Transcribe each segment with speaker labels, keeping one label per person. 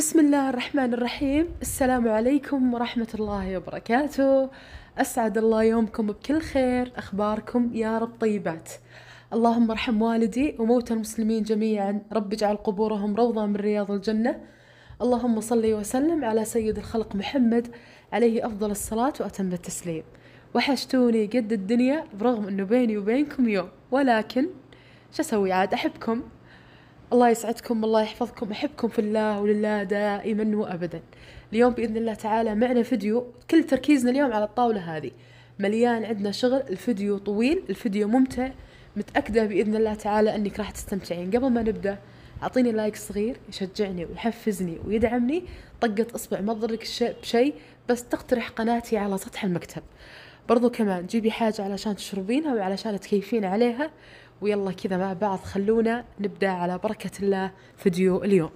Speaker 1: بسم الله الرحمن الرحيم السلام عليكم ورحمة الله وبركاته أسعد الله يومكم بكل خير أخباركم يا رب طيبات اللهم ارحم والدي وموتى المسلمين جميعا رب اجعل قبورهم روضة من رياض الجنة اللهم صل وسلم على سيد الخلق محمد عليه أفضل الصلاة وأتم التسليم وحشتوني قد الدنيا برغم أنه بيني وبينكم يوم ولكن شو أسوي عاد أحبكم الله يسعدكم الله يحفظكم أحبكم في الله ولله دائما وأبدا اليوم بإذن الله تعالى معنا فيديو كل تركيزنا اليوم على الطاولة هذه مليان عندنا شغل الفيديو طويل الفيديو ممتع متأكدة بإذن الله تعالى أنك راح تستمتعين قبل ما نبدأ أعطيني لايك صغير يشجعني ويحفزني ويدعمني طقة إصبع ما تضرك بشيء بس تقترح قناتي على سطح المكتب برضو كمان جيبي حاجة علشان تشربينها وعلشان تكيفين عليها ويلا كذا مع بعض خلونا نبدأ على بركة الله فيديو اليوم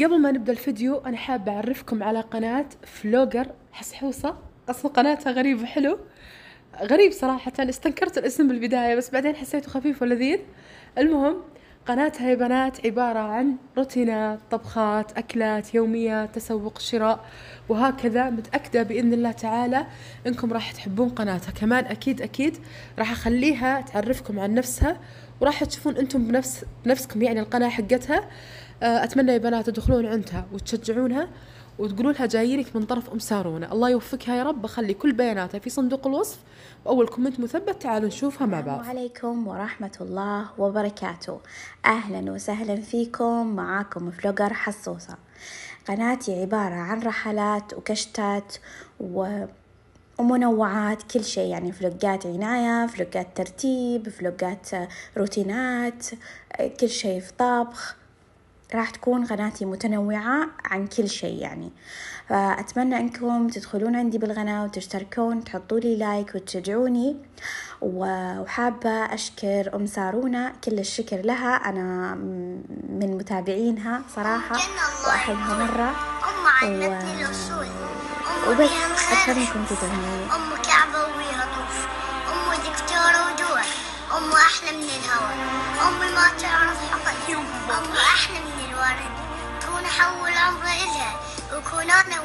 Speaker 1: قبل ما نبدا الفيديو انا حابه اعرفكم على قناه فلوجر حسحوسه اصل قناتها غريب وحلو غريب صراحه استنكرت الاسم بالبدايه بس بعدين حسيته خفيف ولذيذ المهم قناتها يا بنات عبارة عن روتينات طبخات أكلات يوميات تسوق شراء وهكذا متأكدة بإذن الله تعالى إنكم راح تحبون قناتها كمان أكيد أكيد راح أخليها تعرفكم عن نفسها وراح تشوفون أنتم بنفس بنفسكم يعني القناة حقتها أتمنى يا بنات تدخلون عندها وتشجعونها وتقولوا لها جايينك من طرف ام سارونا الله يوفقها يا رب اخلي كل بياناتها في صندوق الوصف واول كومنت مثبت تعالوا نشوفها مع بعض السلام عليكم ورحمه الله وبركاته اهلا وسهلا فيكم معاكم فلوجر حصوصه قناتي عباره عن رحلات وكشتات و ومنوعات كل شيء يعني فلوقات عناية فلوقات ترتيب فلوقات روتينات كل شيء في طبخ راح تكون قناتي متنوعة عن كل شيء يعني فأتمنى أنكم تدخلون عندي بالقناة وتشتركون تحطوا لي لايك وتشجعوني وحابة أشكر أم سارونا كل الشكر لها أنا من متابعينها صراحة وأحبها مرة و... وبس أتمنى أنكم تدعموني أم كعبة طوف أم دكتورة ودور أم أحلى من الهوى أمي ما تعرف حقا أم أحلى من الوالد كون إلها وكون أنا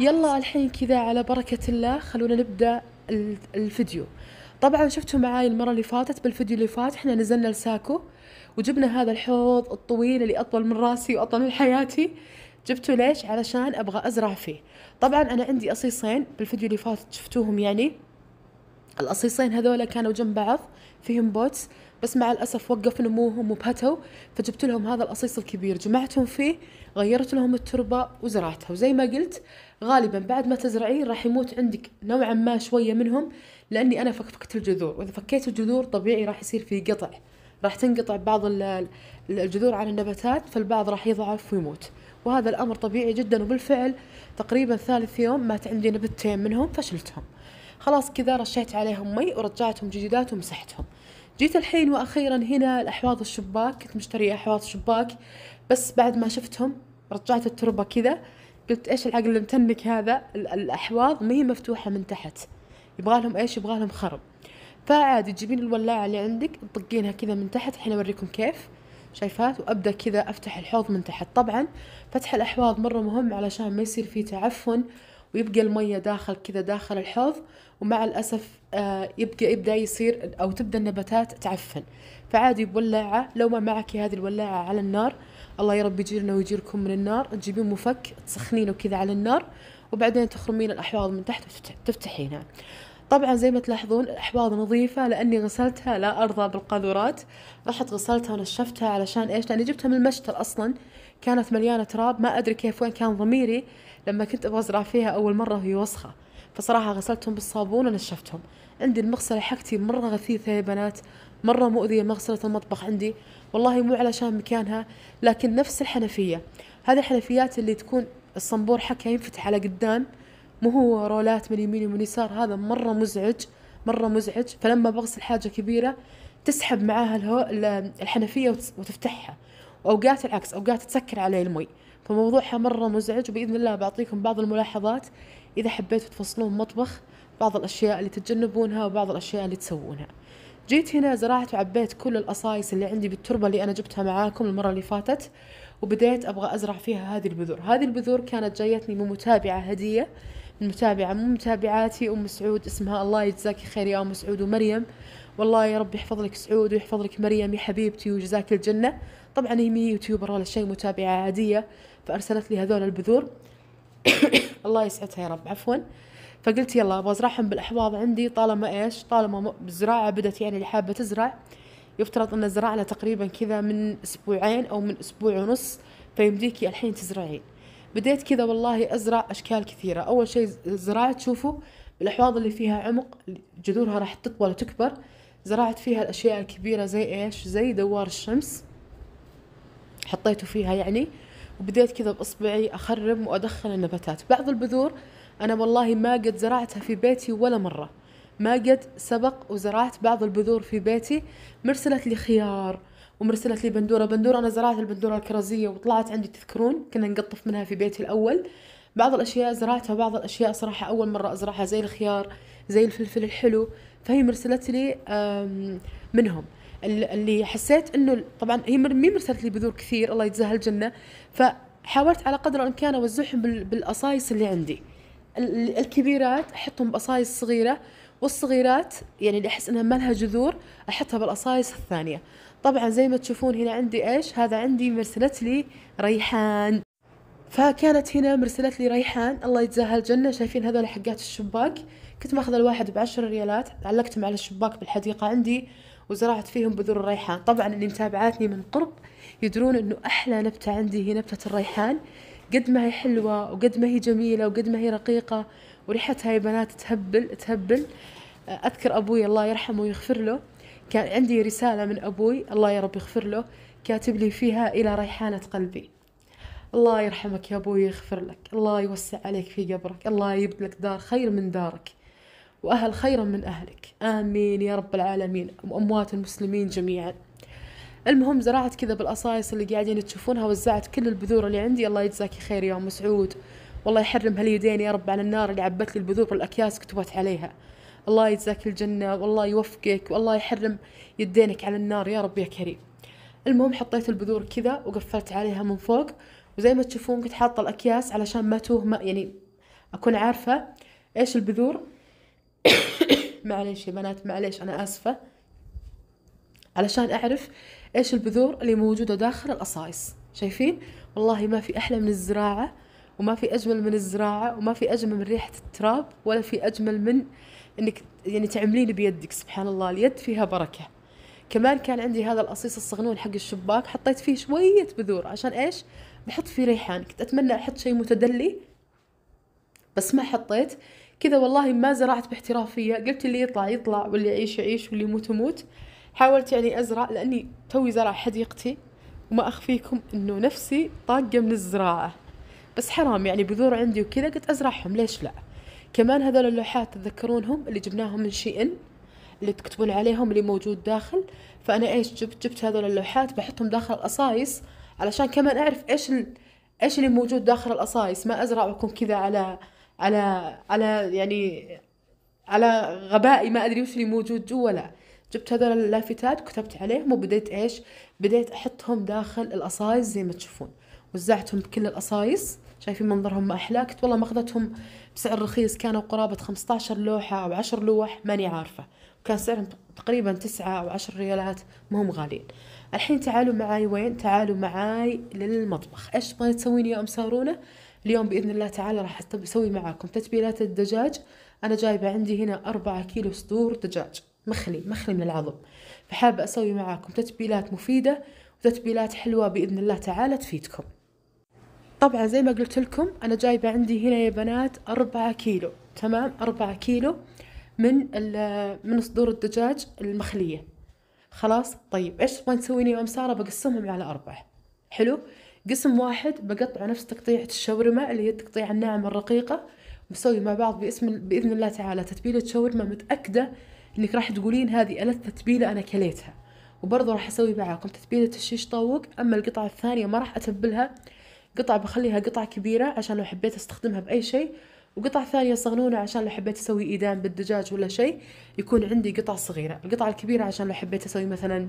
Speaker 1: يلا الحين كذا على بركة الله خلونا نبدأ الفيديو طبعا شفتوا معاي المرة اللي فاتت بالفيديو اللي فات احنا نزلنا لساكو وجبنا هذا الحوض الطويل اللي أطول من راسي وأطول من حياتي جبته ليش؟ علشان أبغى أزرع فيه طبعا أنا عندي اصيصين بالفيديو اللي فات شفتوهم يعني الاصيصين هذولا كانوا جنب بعض فيهم بوتس بس مع الأسف وقف نموهم وبهتوا فجبت لهم هذا الاصيص الكبير جمعتهم فيه غيرت لهم التربة وزرعتها وزي ما قلت غالبا بعد ما تزرعين راح يموت عندك نوعا ما شوية منهم لأني أنا فكفكت الجذور وإذا فكيت الجذور طبيعي راح يصير في قطع راح تنقطع بعض الجذور عن النباتات فالبعض راح يضعف ويموت وهذا الأمر طبيعي جدا وبالفعل تقريبا ثالث يوم مات عندي نبتين منهم فشلتهم خلاص كذا رشيت عليهم مي ورجعتهم جديدات ومسحتهم جيت الحين واخيرا هنا لاحواض الشباك كنت مشتريه احواض الشباك بس بعد ما شفتهم رجعت التربه كذا قلت ايش العقل المتنك هذا الاحواض ما هي مفتوحه من تحت يبغى لهم ايش يبغى لهم خرب فعادي تجيبين الولاعه اللي عندك تطقينها كذا من تحت الحين اوريكم كيف شايفات وابدا كذا افتح الحوض من تحت طبعا فتح الاحواض مره مهم علشان ما يصير فيه تعفن ويبقى المية داخل كذا داخل الحوض ومع الأسف آه، يبقى يبدأ يصير أو تبدأ النباتات تعفن فعادي بولاعة لو ما معك هذه الولاعة على النار الله يا رب يجيرنا ويجيركم من النار تجيبين مفك تسخنينه كذا على النار وبعدين تخرمين الأحواض من تحت وتفتحينها طبعا زي ما تلاحظون الأحواض نظيفة لأني غسلتها لا أرضى بالقاذورات رحت غسلتها ونشفتها علشان إيش لأني جبتها من المشتل أصلا كانت مليانة تراب ما أدري كيف وين كان ضميري لما كنت ابغى ازرع فيها اول مره وهي وسخه فصراحه غسلتهم بالصابون ونشفتهم عندي المغسله حقتي مره غثيثه يا بنات مره مؤذيه مغسله المطبخ عندي والله مو علشان مكانها لكن نفس الحنفيه هذه الحنفيات اللي تكون الصنبور حقها ينفتح على قدام مو هو رولات من يمين ومن يسار هذا مره مزعج مره مزعج فلما بغسل حاجه كبيره تسحب معاها الحنفيه وتفتحها واوقات العكس اوقات تسكر علي المي فموضوعها مرة مزعج وبإذن الله بعطيكم بعض الملاحظات إذا حبيتوا تفصلون مطبخ بعض الأشياء اللي تتجنبونها وبعض الأشياء اللي تسوونها جيت هنا زرعت وعبيت كل الأصايص اللي عندي بالتربة اللي أنا جبتها معاكم المرة اللي فاتت وبديت أبغى أزرع فيها هذه البذور هذه البذور كانت جايتني من متابعة هدية من متابعة من متابعاتي أم سعود اسمها الله يجزاك خير يا أم سعود ومريم والله يا رب يحفظ لك سعود ويحفظ لك مريم يا حبيبتي وجزاك الجنة طبعا هي مي يوتيوبر ولا شيء متابعة عادية فأرسلت لي هذول البذور الله يسعدها يا رب عفوا فقلت يلا ابغى ازرعهم بالاحواض عندي طالما ايش طالما الزراعه بدت يعني اللي حابه تزرع يفترض ان زرعنا تقريبا كذا من اسبوعين او من اسبوع ونص فيمديكي الحين تزرعين بديت كذا والله ازرع اشكال كثيره اول شيء زرعت شوفوا الاحواض اللي فيها عمق جذورها راح تطول وتكبر زرعت فيها الاشياء الكبيره زي ايش زي دوار الشمس حطيته فيها يعني وبديت كذا باصبعي اخرم وادخل النباتات بعض البذور انا والله ما قد زرعتها في بيتي ولا مره ما قد سبق وزرعت بعض البذور في بيتي مرسلت لي خيار ومرسلت لي بندوره بندوره انا زرعت البندوره الكرزيه وطلعت عندي تذكرون كنا نقطف منها في بيتي الاول بعض الاشياء زرعتها بعض الاشياء صراحه اول مره ازرعها زي الخيار زي الفلفل الحلو فهي مرسلت لي منهم اللي حسيت انه طبعا هي مي مرسلت لي بذور كثير الله يجزاها الجنه فحاولت على قدر الامكان اوزعهم بالاصايص اللي عندي الكبيرات احطهم باصايص صغيره والصغيرات يعني اللي احس انها ما لها جذور احطها بالاصايص الثانيه طبعا زي ما تشوفون هنا عندي ايش هذا عندي مرسلت لي ريحان فكانت هنا مرسلت لي ريحان الله يجزاها الجنة شايفين هذول حقات الشباك كنت ماخذ الواحد بعشر ريالات علقتهم على الشباك بالحديقة عندي وزرعت فيهم بذور الريحان طبعا اللي متابعاتني من قرب يدرون انه احلى نبتة عندي هي نبتة الريحان قد ما هي حلوة وقد ما هي جميلة وقد ما هي رقيقة وريحتها يا بنات تهبل تهبل اذكر ابوي الله يرحمه ويغفر له كان عندي رسالة من ابوي الله يا رب يغفر له كاتب لي فيها الى ريحانة قلبي الله يرحمك يا ابوي يغفر لك الله يوسع عليك في قبرك الله يبلك لك دار خير من دارك وأهل خيرا من أهلك آمين يا رب العالمين وأموات المسلمين جميعا المهم زرعت كذا بالأصايص اللي قاعدين تشوفونها وزعت كل البذور اللي عندي الله يجزاك خير يا أم سعود والله يحرم هاليدين يا رب على النار اللي عبت لي البذور والأكياس كتبت عليها الله يجزاك الجنة والله يوفقك والله يحرم يدينك على النار يا رب يا كريم المهم حطيت البذور كذا وقفلت عليها من فوق وزي ما تشوفون كنت حاطة الأكياس علشان ما توه ما يعني أكون عارفة إيش البذور معليش يا بنات معليش أنا آسفة علشان أعرف إيش البذور اللي موجودة داخل الاصايص شايفين والله ما في أحلى من الزراعة وما في أجمل من الزراعة وما في أجمل من ريحة التراب ولا في أجمل من إنك يعني تعملين بيدك سبحان الله اليد فيها بركة كمان كان عندي هذا القصيص الصغنون حق الشباك حطيت فيه شوية بذور عشان إيش بحط فيه ريحان كنت أتمنى أحط شيء متدلي بس ما حطيت كذا والله ما زرعت باحترافية قلت اللي يطلع يطلع واللي يعيش يعيش واللي يموت يموت حاولت يعني أزرع لأني توي زرع حديقتي وما أخفيكم إنه نفسي طاقة من الزراعة بس حرام يعني بذور عندي وكذا قلت أزرعهم ليش لأ كمان هذول اللوحات تذكرونهم اللي جبناهم من شي إن اللي تكتبون عليهم اللي موجود داخل فأنا إيش جبت جبت هذول اللوحات بحطهم داخل الأصايص علشان كمان أعرف إيش ال... إيش اللي موجود داخل الأصايص ما أزرع وأكون كذا على على على يعني على غبائي ما ادري وش اللي موجود جوا لا جبت هذول اللافتات كتبت عليهم وبديت ايش بديت احطهم داخل الاصايص زي ما تشوفون وزعتهم بكل الاصايص شايفين منظرهم ما احلى كنت والله ماخذتهم بسعر رخيص كانوا قرابة 15 لوحة أو 10 لوح ماني عارفة وكان سعرهم تقريبا تسعة أو 10 ريالات ما هم غاليين الحين تعالوا معاي وين تعالوا معاي للمطبخ إيش تبغين تسوين يا أم سارونة اليوم باذن الله تعالى راح اسوي معاكم تتبيلات الدجاج انا جايبه عندي هنا أربعة كيلو صدور دجاج مخلي مخلي من العظم فحابه اسوي معاكم تتبيلات مفيده وتتبيلات حلوه باذن الله تعالى تفيدكم طبعا زي ما قلت لكم انا جايبه عندي هنا يا بنات أربعة كيلو تمام أربعة كيلو من من صدور الدجاج المخليه خلاص طيب ايش تبغين تسوين يا ام ساره بقسمهم على اربعه حلو قسم واحد بقطعه نفس تقطيعة الشاورما اللي هي التقطيعة الناعمة الرقيقة بسوي مع بعض باسم بإذن الله تعالى تتبيلة شاورما متأكدة إنك راح تقولين هذه ألذ تتبيلة أنا كليتها وبرضه راح أسوي معاكم تتبيلة الشيش طاووق أما القطعة الثانية ما راح أتبلها قطعة بخليها قطعة كبيرة عشان لو حبيت استخدمها بأي شيء وقطع ثانية صغنونة عشان لو حبيت أسوي إيدام بالدجاج ولا شيء يكون عندي قطع صغيرة القطعة الكبيرة عشان لو حبيت أسوي مثلا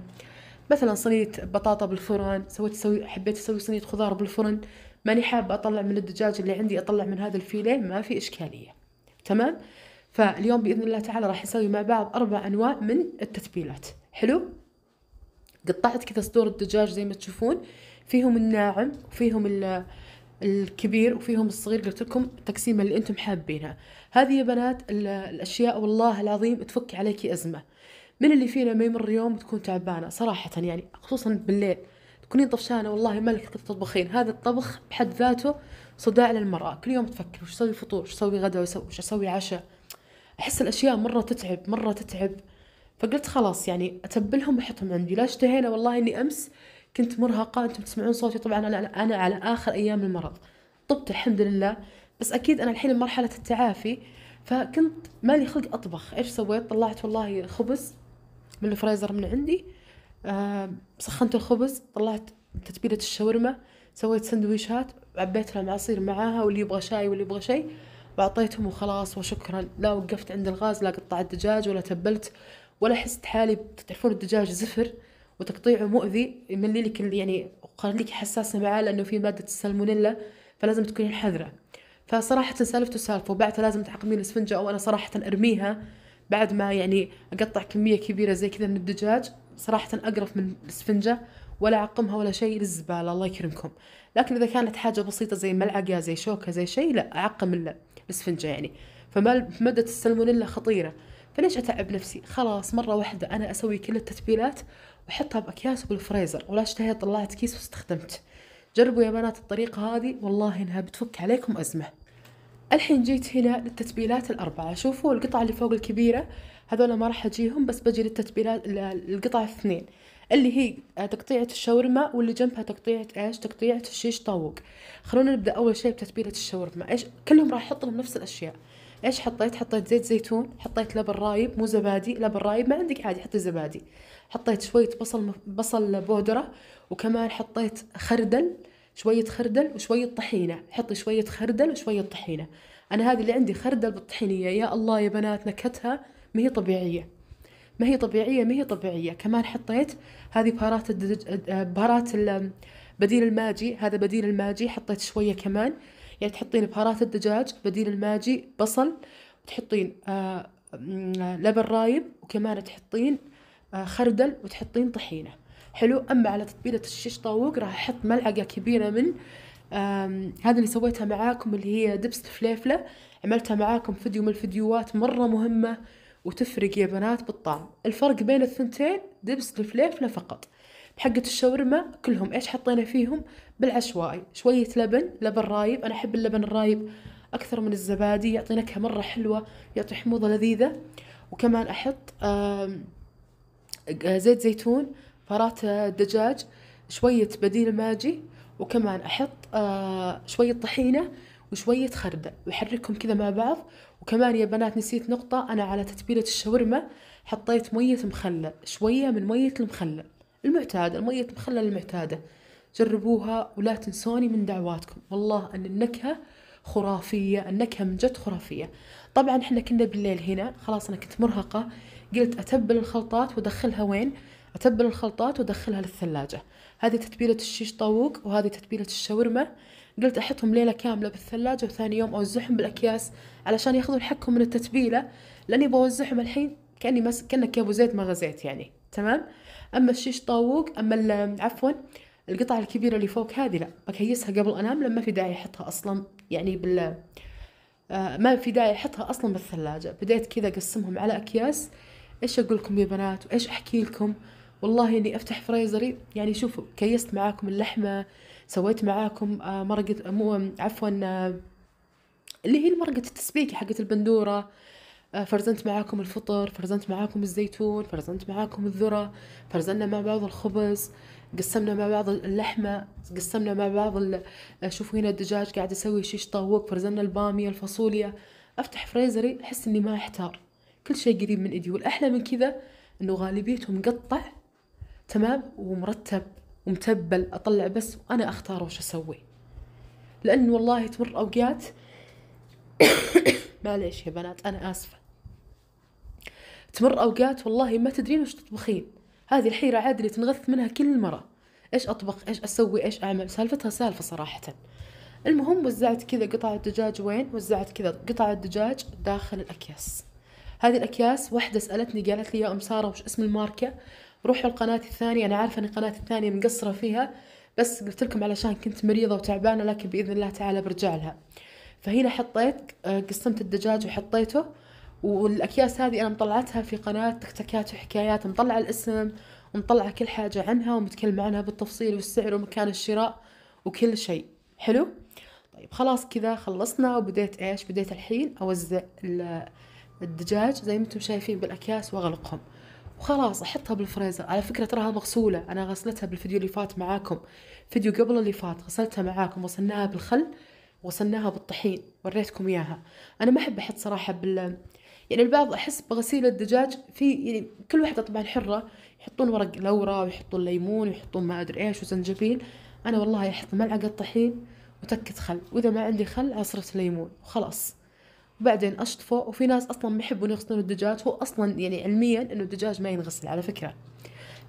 Speaker 1: مثلا صينيه بطاطا بالفرن سويت سوي حبيت اسوي صينيه خضار بالفرن ماني حابه اطلع من الدجاج اللي عندي اطلع من هذا الفيليه ما في اشكاليه تمام فاليوم باذن الله تعالى راح نسوي مع بعض اربع انواع من التتبيلات حلو قطعت كذا صدور الدجاج زي ما تشوفون فيهم الناعم وفيهم الكبير وفيهم الصغير قلت لكم التقسيمه اللي انتم حابينها هذه يا بنات الاشياء والله العظيم تفك عليكي ازمه من اللي فينا ما يمر يوم تكون تعبانه صراحه يعني خصوصا بالليل تكونين طفشانه والله ما لك تطبخين هذا الطبخ بحد ذاته صداع للمراه كل يوم تفكر وش اسوي فطور وش اسوي غدا وش اسوي عشاء احس الاشياء مره تتعب مره تتعب فقلت خلاص يعني اتبلهم واحطهم عندي لا اشتهينا والله اني امس كنت مرهقه انتم تسمعون صوتي طبعا انا انا على اخر ايام المرض طبت الحمد لله بس اكيد انا الحين مرحله التعافي فكنت مالي خلق اطبخ ايش سويت طلعت والله خبز من الفريزر من عندي آه سخنت الخبز طلعت تتبيلة الشاورما سويت سندويشات عبيت لهم عصير معاها واللي يبغى شاي واللي يبغى شيء وأعطيتهم وخلاص وشكرا لا وقفت عند الغاز لا قطعت دجاج ولا تبلت ولا حست حالي تعرفون الدجاج زفر وتقطيعه مؤذي يملي لك يعني يخليك حساسة معاه لأنه في مادة السالمونيلا فلازم تكونين حذرة فصراحة سالفته سالفة وبعتها لازم تعقمين الاسفنجة أو أنا صراحة أرميها بعد ما يعني اقطع كميه كبيره زي كذا من الدجاج صراحه اقرف من الاسفنجه ولا اعقمها ولا شيء للزباله الله يكرمكم لكن اذا كانت حاجه بسيطه زي ملعقه زي شوكه زي شيء لا اعقم الاسفنجه يعني فماده السلمونيلا خطيره فليش اتعب نفسي خلاص مره واحده انا اسوي كل التتبيلات واحطها باكياس بالفريزر ولا اشتهيت طلعت كيس واستخدمت جربوا يا بنات الطريقه هذه والله انها بتفك عليكم ازمه الحين جيت هنا للتتبيلات الأربعة شوفوا القطعة اللي فوق الكبيرة هذولا ما راح أجيهم بس بجي للتتبيلات القطعة الثنين اللي هي آه، تقطيعة الشاورما واللي جنبها تقطيعة ايش؟ تقطيعة الشيش طاووق خلونا نبدأ أول شيء بتتبيلة الشاورما ايش كلهم راح أحط لهم نفس الأشياء ايش حطيت؟ حطيت زيت زيتون، حطيت لبن رايب مو زبادي، لبن رايب ما عندك عادي حطي زبادي، حطيت شوية بصل بصل بودرة وكمان حطيت خردل شويه خردل وشويه طحينه حطي شويه خردل وشويه طحينه انا هذه اللي عندي خردل بالطحينيه يا الله يا بنات نكهتها ما هي طبيعيه ما هي طبيعيه ما هي طبيعيه كمان حطيت هذه بهارات الدج... بهارات بديل الماجي هذا بديل الماجي حطيت شويه كمان يعني تحطين بهارات الدجاج بديل الماجي بصل وتحطين آه، لبن رايب وكمان تحطين آه، خردل وتحطين طحينه حلو اما على تطبيلة الشيش طاووق راح احط ملعقه كبيره من هذا اللي سويتها معاكم اللي هي دبس فليفله عملتها معاكم فيديو من الفيديوهات مره مهمه وتفرق يا بنات بالطعم الفرق بين الثنتين دبس الفليفله فقط بحقة الشاورما كلهم ايش حطينا فيهم بالعشوائي شوية لبن لبن رايب انا احب اللبن الرايب اكثر من الزبادي يعطي نكهة مرة حلوة يعطي حموضة لذيذة وكمان احط زيت زيتون فرات دجاج شوية بديل ماجي وكمان أحط آه، شوية طحينة وشوية خردة وأحركهم كذا مع بعض وكمان يا بنات نسيت نقطة أنا على تتبيلة الشاورما حطيت مية مخلل شوية من مية المخلل المعتادة المية المخلل المعتادة جربوها ولا تنسوني من دعواتكم والله أن النكهة خرافية النكهة من جد خرافية طبعا احنا كنا بالليل هنا خلاص أنا كنت مرهقة قلت أتبل الخلطات وأدخلها وين اتبل الخلطات وادخلها للثلاجه هذه تتبيله الشيش طاووق وهذه تتبيله الشاورما قلت احطهم ليله كامله بالثلاجه وثاني يوم اوزعهم بالاكياس علشان ياخذون حقهم من التتبيله لاني بوزعهم الحين كاني مس... كانك يا ابو ما غزيت يعني تمام اما الشيش طاووق اما ال... عفوا القطع الكبيره اللي فوق هذه لا بكيسها قبل انام لما في داعي احطها اصلا يعني بال آه، ما في داعي احطها اصلا بالثلاجه بديت كذا اقسمهم على اكياس ايش اقول لكم يا بنات وايش احكي لكم والله اني افتح فريزري يعني شوفوا كيست معاكم اللحمه سويت معاكم آه، مرقه آه، مو عفوا آه، اللي هي مرقه التسبيكه حقت البندوره فرزنت معاكم الفطر فرزنت معاكم الزيتون فرزنت معاكم الذرة فرزنا مع بعض الخبز قسمنا مع بعض اللحمة قسمنا مع بعض شوفوا هنا الدجاج قاعد أسوي شيش طاووق فرزنا البامية الفاصوليا أفتح فريزري أحس إني ما أحتار كل شيء قريب من إيدي والأحلى من كذا إنه غالبيتهم مقطع تمام ومرتب ومتبل اطلع بس وانا اختار وش اسوي لان والله تمر اوقات معليش يا بنات انا اسفه تمر اوقات والله ما تدرين وش تطبخين هذه الحيره عاد اللي تنغث منها كل مره ايش اطبخ ايش اسوي ايش اعمل سالفتها سالفه صراحه المهم وزعت كذا قطع الدجاج وين وزعت كذا قطع الدجاج داخل الاكياس هذه الاكياس واحده سالتني قالت لي يا ام ساره وش اسم الماركه روحوا القناة الثانية أنا عارفة أن القناة الثانية مقصرة فيها بس قلت لكم علشان كنت مريضة وتعبانة لكن بإذن الله تعالى برجع لها فهنا حطيت آه، قسمت الدجاج وحطيته والأكياس هذه أنا مطلعتها في قناة تكتكات وحكايات مطلعة الاسم ومطلعة كل حاجة عنها ومتكلمة عنها بالتفصيل والسعر ومكان الشراء وكل شيء حلو طيب خلاص كذا خلصنا وبديت إيش بديت الحين أوزع الدجاج زي ما انتم شايفين بالأكياس وأغلقهم وخلاص احطها بالفريزر على فكره تراها مغسوله انا غسلتها بالفيديو اللي فات معاكم فيديو قبل اللي فات غسلتها معاكم وصلناها بالخل وصلناها بالطحين وريتكم اياها انا ما احب احط صراحه بال يعني البعض احس بغسيل الدجاج في يعني كل وحده طبعا حره يحطون ورق لورا ويحطون ليمون ويحطون ما ادري ايش وزنجبيل انا والله احط ملعقه طحين وتكه خل واذا ما عندي خل عصره ليمون وخلاص وبعدين اشطفه وفي ناس اصلا ما يحبون يغسلون الدجاج هو اصلا يعني علميا انه الدجاج ما ينغسل على فكره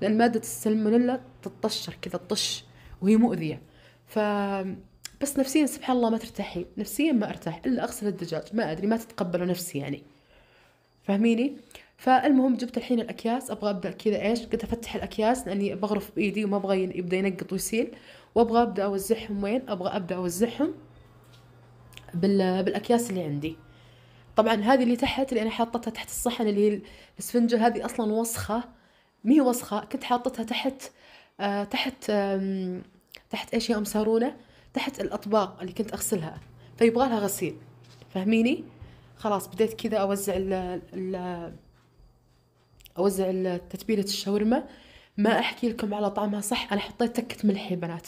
Speaker 1: لان ماده السلمونيلا تتطشر كذا تطش وهي مؤذيه ف بس نفسيا سبحان الله ما ترتاحي نفسيا ما ارتاح الا اغسل الدجاج ما ادري ما تتقبله نفسي يعني فهميني فالمهم جبت الحين الاكياس ابغى ابدا كذا ايش قلت افتح الاكياس لاني بغرف بايدي وما ابغى يبدا ينقط ويسيل وابغى ابدا اوزعهم وين ابغى ابدا اوزعهم بالاكياس اللي عندي طبعا هذه اللي تحت اللي انا حاطتها تحت الصحن اللي هي الاسفنجه هذه اصلا وسخه مي وسخه كنت حاطتها تحت آه تحت آه تحت ايش يا ام سارونه تحت الاطباق اللي كنت اغسلها فيبغى لها غسيل فاهميني خلاص بديت كذا اوزع ال ال اوزع تتبيله الشاورما ما احكي لكم على طعمها صح انا حطيت تكه ملح يا بنات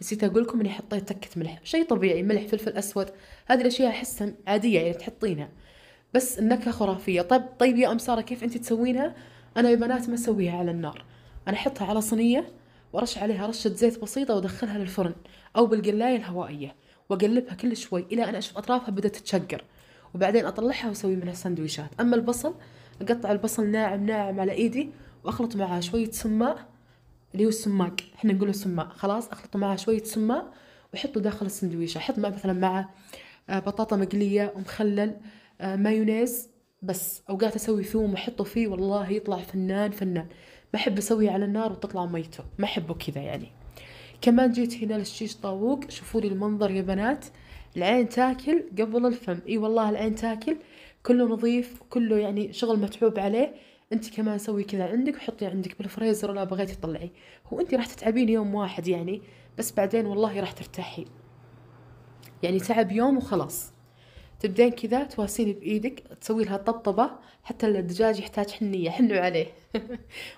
Speaker 1: نسيت اقول لكم اني حطيت تكه ملح شيء طبيعي ملح فلفل اسود هذه الاشياء احسها عاديه يعني تحطينها بس النكهه خرافيه طيب طيب يا ام ساره كيف انت تسوينها انا يا بنات ما اسويها على النار انا احطها على صينيه وارش عليها رشه زيت بسيطه وادخلها للفرن او بالقلايه الهوائيه واقلبها كل شوي الى ان اشوف اطرافها بدات تتشقر وبعدين اطلعها واسوي منها سندويشات اما البصل اقطع البصل ناعم ناعم على ايدي واخلط معاه شويه سماء اللي هو السماق احنا نقوله سماق خلاص اخلطوا معاه شويه سماق وحطوا داخل السندويشه حط مع مثلا مع آه، بطاطا مقليه ومخلل آه، مايونيز بس اوقات اسوي ثوم واحطه فيه والله يطلع فنان فنان ما احب اسويه على النار وتطلع ميته ما احبه كذا يعني كمان جيت هنا للشيش طاووق شوفوا لي المنظر يا بنات العين تاكل قبل الفم اي والله العين تاكل كله نظيف كله يعني شغل متعوب عليه انت كمان سوي كذا عندك وحطي عندك بالفريزر ولا بغيتي تطلعي هو انت راح تتعبين يوم واحد يعني بس بعدين والله راح ترتاحي يعني تعب يوم وخلاص تبدين كذا تواسين بايدك تسوي لها طبطبه حتى الدجاج يحتاج حنيه حنوا عليه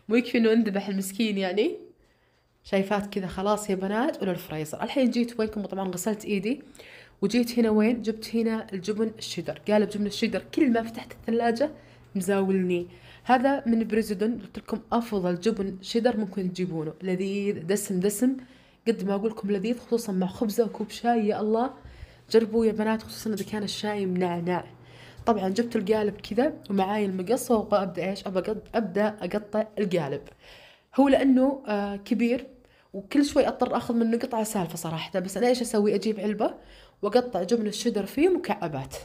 Speaker 1: مو يكفي انه انذبح المسكين يعني شايفات كذا خلاص يا بنات ولا الفريزر الحين جيت وينكم طبعا غسلت ايدي وجيت هنا وين جبت هنا الجبن الشيدر قالب جبن الشيدر كل ما فتحت الثلاجه مزاولني هذا من بريزيدون قلت لكم افضل جبن شيدر ممكن تجيبونه لذيذ دسم دسم قد ما اقول لكم لذيذ خصوصا مع خبزه وكوب شاي يا الله جربوا يا بنات خصوصا اذا كان الشاي منعنع طبعا جبت القالب كذا ومعاي المقص وابدا ايش ابدا اقطع القالب هو لانه آه، كبير وكل شوي اضطر اخذ منه قطعه سالفه صراحه بس انا ايش اسوي اجيب علبه واقطع جبن الشدر فيه مكعبات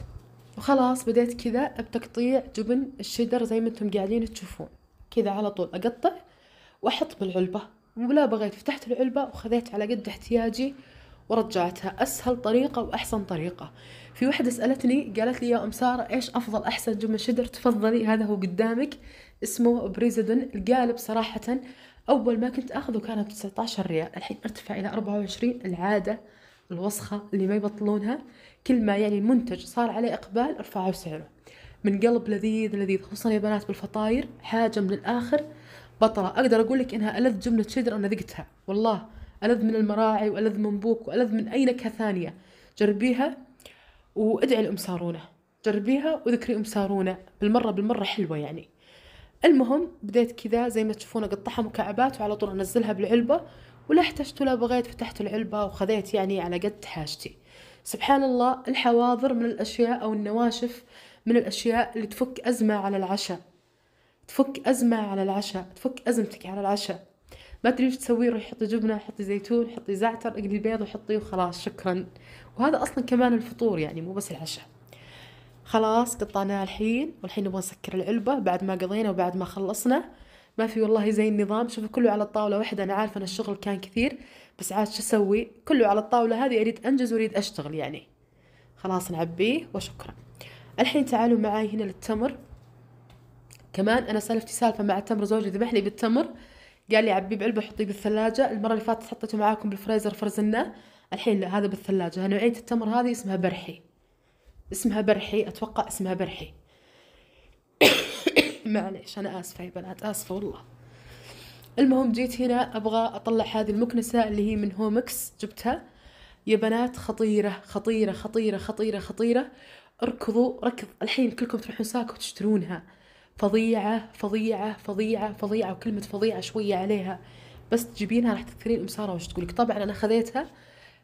Speaker 1: وخلاص بديت كذا بتقطيع جبن الشيدر زي ما انتم قاعدين تشوفون كذا على طول اقطع واحط بالعلبة ولا بغيت فتحت العلبة وخذيت على قد احتياجي ورجعتها اسهل طريقة واحسن طريقة في واحدة سألتني قالت لي يا ام سارة ايش افضل احسن جبن شدر تفضلي هذا هو قدامك اسمه بريزدن القالب صراحة اول ما كنت اخذه كان ب 19 ريال الحين ارتفع الى 24 العادة الوسخة اللي ما يبطلونها كل ما يعني المنتج صار عليه إقبال ارفعوا سعره من قلب لذيذ لذيذ خصوصا يا بنات بالفطاير حاجة من الآخر بطله أقدر أقول لك إنها ألذ جملة شيدر أنا ذقتها والله ألذ من المراعي وألذ من بوك وألذ من أي نكهة ثانية جربيها وادعي لأم سارونة جربيها وذكري أم سارونة بالمرة بالمرة حلوة يعني المهم بديت كذا زي ما تشوفون أقطعها مكعبات وعلى طول أنزلها بالعلبة ولا احتجت ولا بغيت فتحت العلبة وخذيت يعني على قد حاجتي سبحان الله الحواضر من الأشياء أو النواشف من الأشياء اللي تفك أزمة على العشاء تفك أزمة على العشاء تفك أزمتك على العشاء ما تدري ايش تسوي روحي حطي جبنة حطي زيتون حطي زعتر اقلي بيض وحطيه وخلاص شكرا وهذا أصلا كمان الفطور يعني مو بس العشاء خلاص قطعناها الحين والحين نبغى نسكر العلبة بعد ما قضينا وبعد ما خلصنا ما في والله زي النظام شوفوا كله على الطاولة واحدة أنا عارفة أن الشغل كان كثير بس عاد شو اسوي كله على الطاوله هذه اريد انجز واريد اشتغل يعني خلاص نعبيه وشكرا الحين تعالوا معي هنا للتمر كمان انا سالفتي سالفه مع التمر زوجي ذبح لي بالتمر قال لي عبيه بعلبه حطيه بالثلاجه المره اللي فاتت حطيته معاكم بالفريزر فرزناه الحين لا هذا بالثلاجه نوعيه التمر هذه اسمها برحي اسمها برحي اتوقع اسمها برحي معليش انا اسفه يا بنات اسفه والله المهم جيت هنا ابغى اطلع هذه المكنسه اللي هي من هومكس جبتها يا بنات خطيره خطيره خطيره خطيره خطيره اركضوا ركض الحين كلكم تروحون ساكو وتشترونها فظيعه فظيعه فظيعه فظيعه وكلمه فظيعه شويه عليها بس تجيبينها راح تذكرين ام ساره وش تقولك طبعا انا خذيتها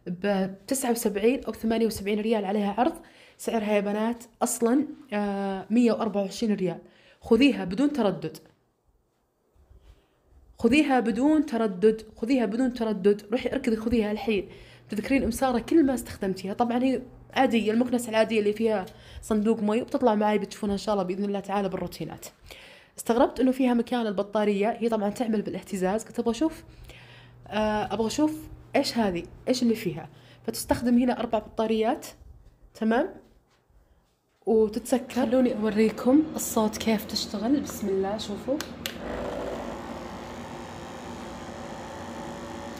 Speaker 1: ب 79 او 78 ريال عليها عرض سعرها يا بنات اصلا 124 آه، ريال خذيها بدون تردد خذيها بدون تردد خذيها بدون تردد روحي اركضي خذيها الحين تذكرين ام ساره كل ما استخدمتيها طبعا هي عادية المكنسة العادية اللي فيها صندوق مي وبتطلع معي بتشوفونها إن شاء الله بإذن الله تعالى بالروتينات استغربت إنه فيها مكان البطارية هي طبعا تعمل بالاهتزاز قلت أبغى أشوف آه، أبغى أشوف إيش هذه إيش اللي فيها فتستخدم هنا أربع بطاريات تمام وتتسكر خلوني أوريكم الصوت كيف تشتغل بسم الله شوفوا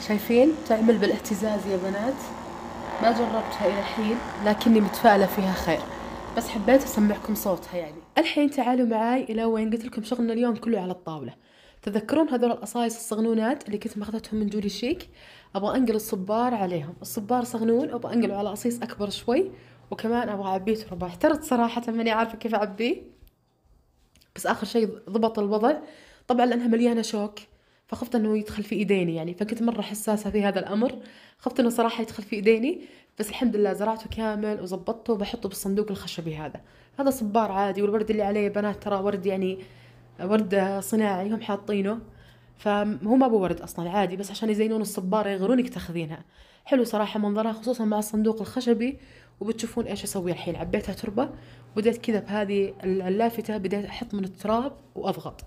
Speaker 1: شايفين تعمل بالاهتزاز يا بنات ما جربتها الى الحين لكني متفائله فيها خير بس حبيت اسمعكم صوتها يعني الحين تعالوا معاي الى وين قلت لكم شغلنا اليوم كله على الطاوله تذكرون هذول القصايص الصغنونات اللي كنت ماخذتهم من جولي شيك ابغى انقل الصبار عليهم الصبار صغنون ابغى انقله على قصيص اكبر شوي وكمان ابغى اعبيه تربه احترت صراحه ماني عارفه كيف اعبيه بس اخر شيء ضبط الوضع طبعا لانها مليانه شوك فخفت انه يدخل في ايديني يعني فكنت مره حساسه في هذا الامر خفت انه صراحه يدخل في ايديني بس الحمد لله زرعته كامل وظبطته وبحطه بالصندوق الخشبي هذا هذا صبار عادي والورد اللي عليه بنات ترى ورد يعني ورد صناعي هم حاطينه فهو ما ورد اصلا عادي بس عشان يزينون الصبار يغرونك تاخذينها حلو صراحه منظرها خصوصا مع الصندوق الخشبي وبتشوفون ايش اسوي الحين عبيتها تربه وبديت كذا بهذه اللافته بديت احط من التراب واضغط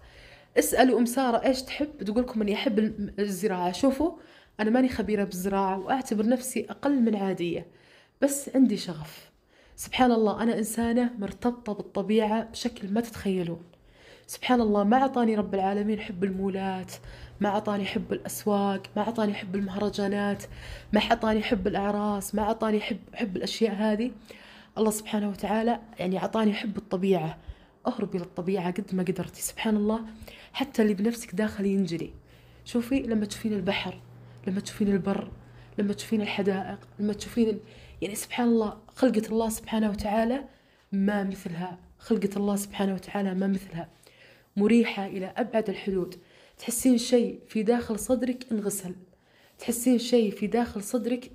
Speaker 1: اسالوا ام ساره ايش تحب تقول لكم اني احب الزراعه شوفوا انا ماني خبيره بالزراعه واعتبر نفسي اقل من عاديه بس عندي شغف سبحان الله انا انسانه مرتبطه بالطبيعه بشكل ما تتخيلون سبحان الله ما اعطاني رب العالمين حب المولات ما اعطاني حب الاسواق ما اعطاني حب المهرجانات ما اعطاني حب الاعراس ما اعطاني حب حب الاشياء هذه الله سبحانه وتعالى يعني اعطاني حب الطبيعه اهربي للطبيعه قد ما قدرتي سبحان الله حتى اللي بنفسك داخل ينجلي شوفي لما تشوفين البحر لما تشوفين البر لما تشوفين الحدائق لما تشوفين يعني سبحان الله خلقة الله سبحانه وتعالى ما مثلها خلقة الله سبحانه وتعالى ما مثلها مريحة إلى أبعد الحدود تحسين شيء في داخل صدرك انغسل تحسين شيء في داخل صدرك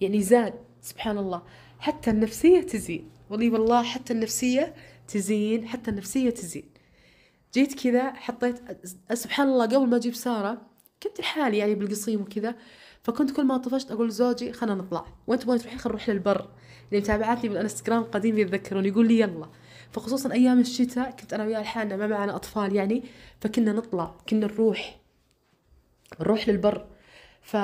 Speaker 1: يعني زاد سبحان الله حتى النفسية تزين والله والله حتى النفسية تزين حتى النفسية تزين جيت كذا حطيت سبحان الله قبل ما اجيب ساره كنت لحالي يعني بالقصيم وكذا فكنت كل ما طفشت اقول لزوجي خلينا نطلع وانت تبغين تروحين خلينا نروح للبر اللي متابعتني بالانستغرام قديم يتذكرون يقول لي يلا فخصوصا ايام الشتاء كنت انا وياه لحالنا ما معنا اطفال يعني فكنا نطلع كنا نروح نروح للبر ف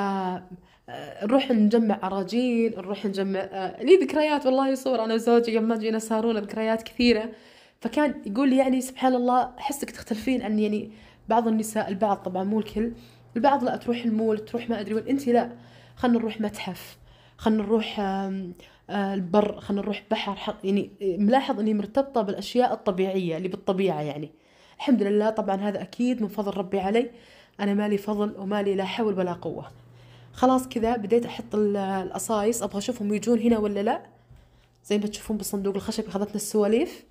Speaker 1: آه، نروح نجمع عراجين نروح نجمع آه، لي ذكريات والله صور انا وزوجي يوم ما جينا سارونا ذكريات كثيره فكان يقول لي يعني سبحان الله احسك تختلفين عن يعني بعض النساء البعض طبعا مو الكل البعض لا تروح المول تروح ما ادري وين انت لا خلينا نروح متحف خلينا نروح آه، البر خلينا نروح بحر يعني ملاحظ اني مرتبطه بالاشياء الطبيعيه اللي بالطبيعه يعني الحمد لله طبعا هذا اكيد من فضل ربي علي انا مالي فضل ومالي لا حول ولا قوه خلاص كذا بديت احط الاصايص ابغى اشوفهم يجون هنا ولا لا زي ما تشوفون بالصندوق الخشبي اخذتنا السواليف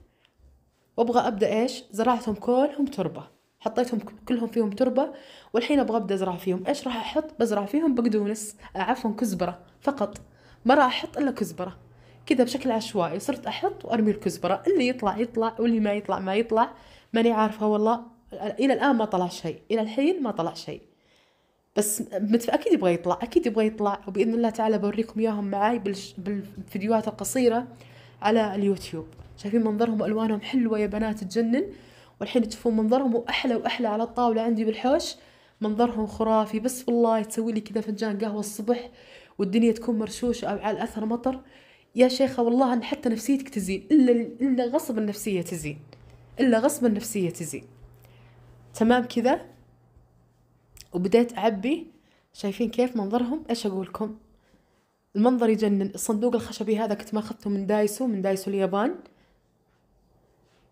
Speaker 1: وابغى ابدا ايش زرعتهم كلهم تربه حطيتهم كلهم فيهم تربه والحين ابغى ابدا ازرع فيهم ايش راح احط بزرع فيهم بقدونس عفوا كزبره فقط ما راح احط الا كزبره كذا بشكل عشوائي صرت احط وارمي الكزبره اللي يطلع يطلع واللي ما يطلع ما يطلع ماني عارفه والله الى الان ما طلع شيء الى الحين ما طلع شيء بس متاكد اكيد يبغى يطلع اكيد يبغى يطلع وباذن الله تعالى بوريكم اياهم معاي بالفيديوهات القصيره على اليوتيوب شايفين منظرهم والوانهم حلوه يا بنات تجنن والحين تشوفون منظرهم واحلى واحلى على الطاوله عندي بالحوش منظرهم خرافي بس والله تسوي لي كذا فنجان قهوه الصبح والدنيا تكون مرشوشه او على اثر مطر يا شيخه والله ان حتى نفسيتك تزين الا الا غصب النفسيه تزين الا غصب النفسيه تزين تمام كذا وبديت اعبي شايفين كيف منظرهم ايش اقولكم المنظر يجنن الصندوق الخشبي هذا كنت ما اخذته من دايسو من دايسو اليابان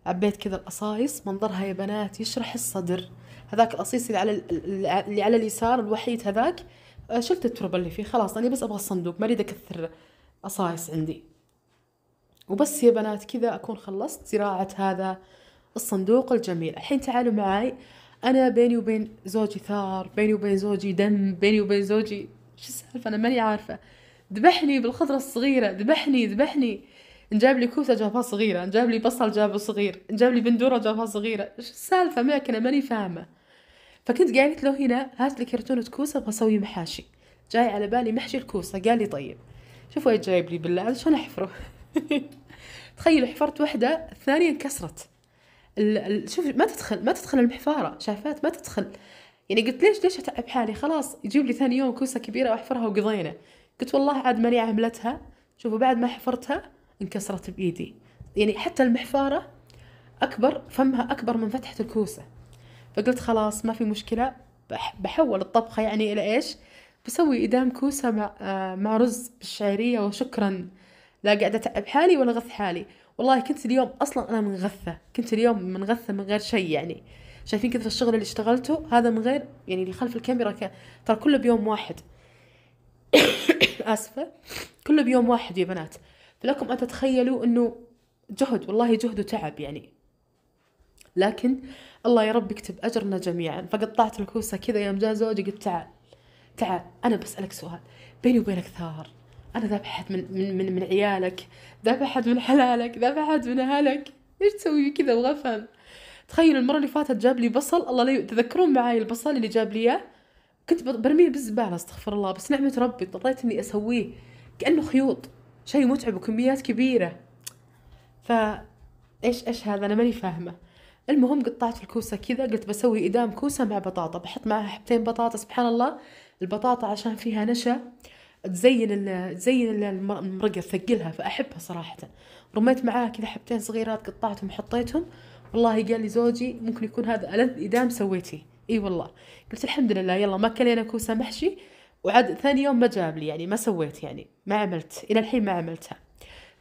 Speaker 1: عبيت كذا القصايص منظرها يا بنات يشرح الصدر هذاك القصيص اللي على اللي على اليسار الوحيد هذاك آه، شلت التربه اللي فيه خلاص انا بس ابغى الصندوق ما اريد اكثر قصايص عندي وبس يا بنات كذا اكون خلصت زراعه هذا الصندوق الجميل الحين تعالوا معاي انا بيني وبين زوجي ثار بيني وبين زوجي دم بيني وبين زوجي شو السالفه انا ماني عارفه ذبحني بالخضره الصغيره ذبحني ذبحني نجاب لي كوسه جابها صغيره نجاب لي بصل جابه صغير نجاب لي بندوره جابها صغيره ايش السالفه ماكله ماني فاهمه فكنت قالت له هنا هات لي كرتونة كوسة ابغى اسوي محاشي جاي على بالي محشي الكوسة قال لي طيب شوفوا وين جايب لي بالله عشان احفره تخيل حفرت واحدة الثانية انكسرت ال... ال... شوف ما تدخل ما تدخل المحفارة شافات ما تدخل يعني قلت ليش ليش اتعب حالي خلاص يجيب لي ثاني يوم كوسة كبيرة واحفرها وقضينا قلت والله عاد ماني عملتها شوفوا بعد ما حفرتها انكسرت بايدي يعني حتى المحفاره اكبر فمها اكبر من فتحه الكوسه فقلت خلاص ما في مشكله بحول الطبخه يعني الى ايش بسوي إدام كوسة مع, آه، مع رز بالشعيرية وشكرا لا قاعدة أتعب حالي ولا غث حالي والله كنت اليوم أصلا أنا منغثة كنت اليوم منغثة من غير شيء يعني شايفين كيف الشغل اللي اشتغلته هذا من غير يعني اللي خلف الكاميرا كان ترى كله بيوم واحد آسفة كله بيوم واحد يا بنات لكم أن تتخيلوا أنه جهد والله جهد وتعب يعني لكن الله يا رب يكتب أجرنا جميعا فقطعت الكوسة كذا يوم جاء زوجي قلت تعال تعال أنا بسألك سؤال بيني وبينك ثار أنا ذبحت من, من, من, من عيالك ذبحت من حلالك ذبحت من أهلك ليش تسوي كذا وغفل تخيل تخيلوا المرة اللي فاتت جاب لي بصل الله لي تذكرون معاي البصل اللي جاب لي إياه كنت برميه بالزبالة استغفر الله بس نعمة ربي اضطريت إني أسويه كأنه خيوط شيء متعب وكميات كبيرة فإيش ايش ايش هذا انا ماني فاهمة المهم قطعت الكوسة كذا قلت بسوي إدام كوسة مع بطاطا بحط معها حبتين بطاطا سبحان الله البطاطا عشان فيها نشا تزين تزين المرقة تثقلها فأحبها صراحة رميت معاها كذا حبتين صغيرات قطعتهم حطيتهم والله قال لي زوجي ممكن يكون هذا ألذ إدام سويتيه اي والله قلت الحمد لله يلا ما كلينا كوسه محشي وعاد ثاني يوم ما جاب لي يعني ما سويت يعني ما عملت الى الحين ما عملتها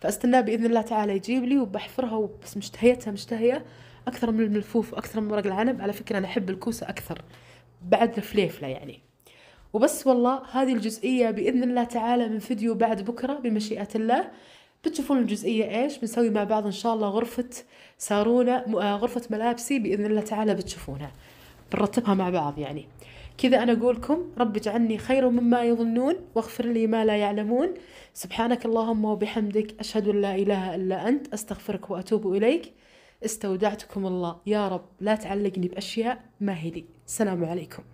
Speaker 1: فاستناه باذن الله تعالى يجيب لي وبحفرها وبس مشتهيتها مشتهيه اكثر من الملفوف واكثر من ورق العنب على فكره انا احب الكوسه اكثر بعد الفليفله يعني وبس والله هذه الجزئية بإذن الله تعالى من فيديو بعد بكرة بمشيئة الله بتشوفون الجزئية إيش بنسوي مع بعض إن شاء الله غرفة سارونا آه، غرفة ملابسي بإذن الله تعالى بتشوفونها بنرتبها مع بعض يعني كذا أنا أقولكم رب اجعلني خير مما يظنون واغفر لي ما لا يعلمون سبحانك اللهم وبحمدك أشهد أن لا إله إلا أنت أستغفرك وأتوب إليك استودعتكم الله يا رب لا تعلقني بأشياء ما هي لي السلام عليكم